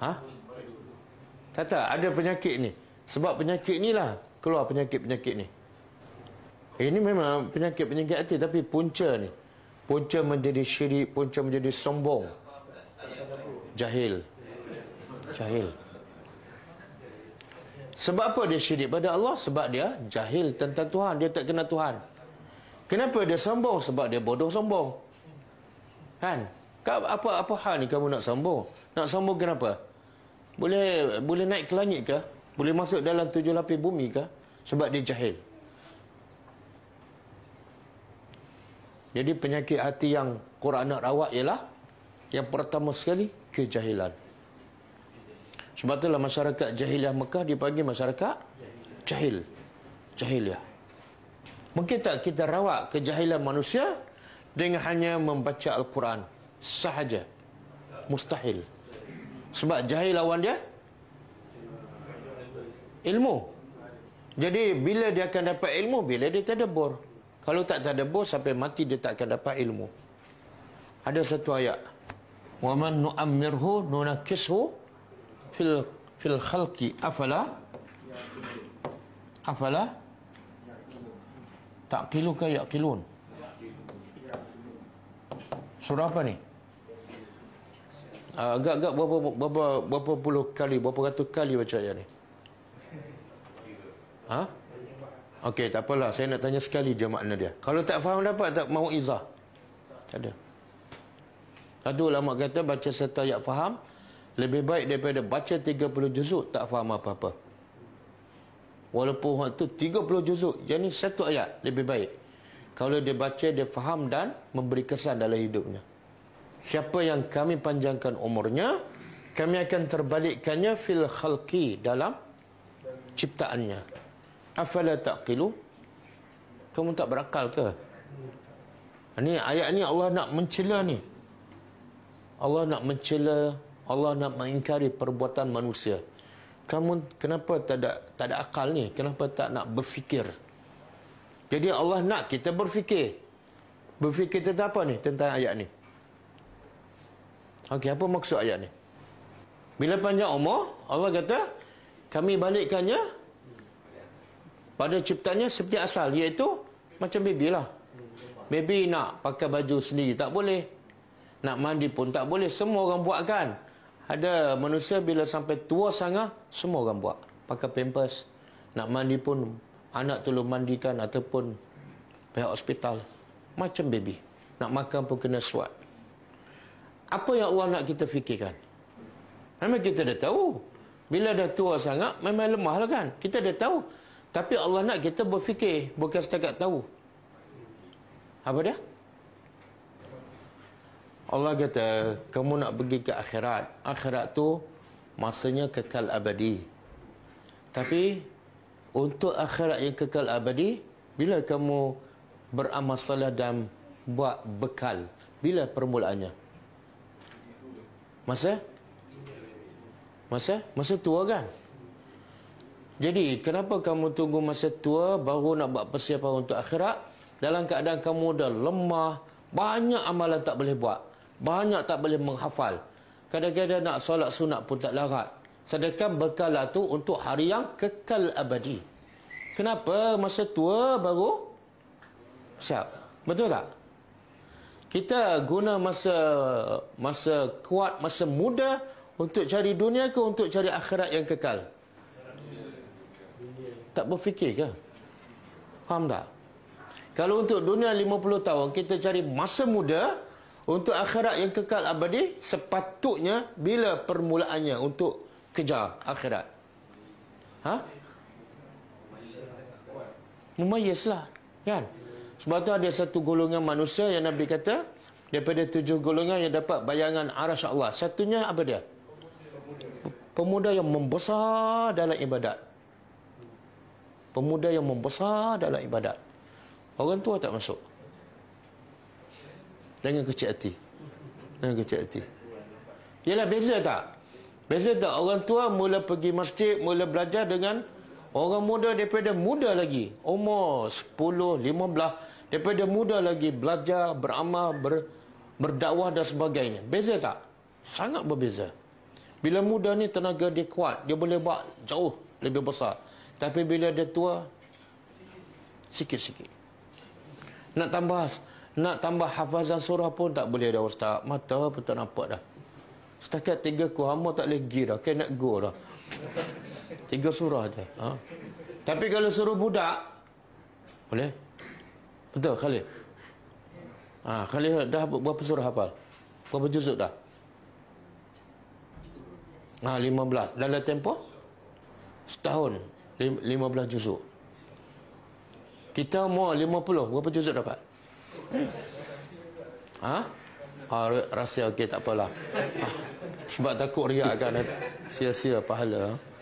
Ha? Tak ada penyakit ni. Sebab penyakit ni lah keluar penyakit-penyakit ni. Eh, ini memang penyakit-penyakit hati tapi punca ni. Punca menjadi syirik, punca menjadi sombong. Jahil. Jahil. Sebab apa dia syirik pada Allah? Sebab dia jahil tentang Tuhan. Dia tak kenal Tuhan. Kenapa dia sombong? Sebab dia bodoh sombong. Kan? apa apa hal ni kamu nak sambung? Nak sambung kenapa? Boleh boleh naik ke langit ke? Boleh masuk dalam tujuh lapis bumi ke? Sebab dia jahil. Jadi penyakit hati yang Quran nak rawat ialah yang pertama sekali kejahilan. Sebab itulah masyarakat jahiliah Mekah dipanggil masyarakat jahil. Jahiliah. Mungkin tak kita rawat kejahilan manusia dengan hanya membaca Al-Quran sahaja mustahil sebab jahil lawan dia ilmu jadi bila dia akan dapat ilmu bila dia tadabbur kalau tak tadabbur sampai mati dia tak akan dapat ilmu ada satu ayat wa man nu'ammirhu nunakkishu fil fil khalqi afala afala taqilu ka yaqilun ya Surah apa ni? Uh, agak-agak berapa, berapa, berapa puluh kali, berapa ratus kali baca ayat ni? Ha? Huh? Okey, tak apalah. Saya nak tanya sekali je makna dia. Kalau tak faham dapat tak mau izah? Tak ada. Satu ulama kata baca satu ayat faham lebih baik daripada baca 30 juzuk tak faham apa-apa. Walaupun waktu 30 juzuk, yang ni satu ayat lebih baik kalau dia baca dia faham dan memberi kesan dalam hidupnya siapa yang kami panjangkan umurnya kami akan terbalikkannya fil khalqi dalam ciptaannya afala taqilu kamu tak berakal ke ini ayat ini Allah nak mencela ni Allah nak mencela Allah nak mengingkari perbuatan manusia kamu kenapa tak ada tak ada akal ni kenapa tak nak berfikir jadi Allah nak kita berfikir. Berfikir tentang apa ni? Tentang ayat ni. Okey, apa maksud ayat ni? Bila panjang umur, Allah kata, kami balikkannya pada ciptanya seperti asal. Iaitu macam baby lah. Baby nak pakai baju sendiri tak boleh. Nak mandi pun tak boleh. Semua orang buat kan? Ada manusia bila sampai tua sangat, semua orang buat. Pakai pampers. Nak mandi pun anak tolong mandikan ataupun pihak hospital macam baby nak makan pun kena suap apa yang Allah nak kita fikirkan memang kita dah tahu bila dah tua sangat memang lemah lah kan kita dah tahu tapi Allah nak kita berfikir bukan setakat tahu apa dia Allah kata kamu nak pergi ke akhirat akhirat tu masanya kekal abadi tapi untuk akhirat yang kekal abadi bila kamu beramal salah dan buat bekal bila permulaannya masa masa masa tua kan jadi kenapa kamu tunggu masa tua baru nak buat persiapan untuk akhirat dalam keadaan kamu dah lemah banyak amalan tak boleh buat banyak tak boleh menghafal kadang-kadang nak solat sunat pun tak larat sedekah bekal tu untuk hari yang kekal abadi. Kenapa masa tua baru siap? Betul tak? Kita guna masa masa kuat, masa muda untuk cari dunia ke untuk cari akhirat yang kekal? Tak berfikir ke? Faham tak? Kalau untuk dunia 50 tahun, kita cari masa muda untuk akhirat yang kekal abadi, sepatutnya bila permulaannya untuk kejar akhirat. Ha? Mumayis lah. Kan? Sebab tu ada satu golongan manusia yang Nabi kata, daripada tujuh golongan yang dapat bayangan arah Allah. Satunya apa dia? Pemuda yang membesar dalam ibadat. Pemuda yang membesar dalam ibadat. Orang tua tak masuk. Dengan kecil hati. Dengan kecil hati. Yalah, beza tak? Beza tak orang tua mula pergi masjid, mula belajar dengan orang muda daripada muda lagi. Umur 10, 15, daripada muda lagi belajar, beramal, ber, berdakwah dan sebagainya. Beza tak? Sangat berbeza. Bila muda ni tenaga dia kuat, dia boleh buat jauh lebih besar. Tapi bila dia tua, sikit-sikit. Nak tambah nak tambah hafazan surah pun tak boleh dah ustaz. Mata pun tak nampak dah. Setakat tiga kuhama tak boleh pergi dah. Kena go dah. Tiga surah je. Ha? Tapi kalau suruh budak, boleh? Betul, Khalil? Ha, Khalil dah berapa surah hafal? Berapa juzuk dah? Ha, lima belas. Dalam tempoh? Setahun. Lima belas juzuk. Kita mau lima puluh. Berapa juzuk dapat? Ha? Ah rahsia okey tak apalah. Ha, sebab takut riak kan eh. sia-sia pahala. Ha.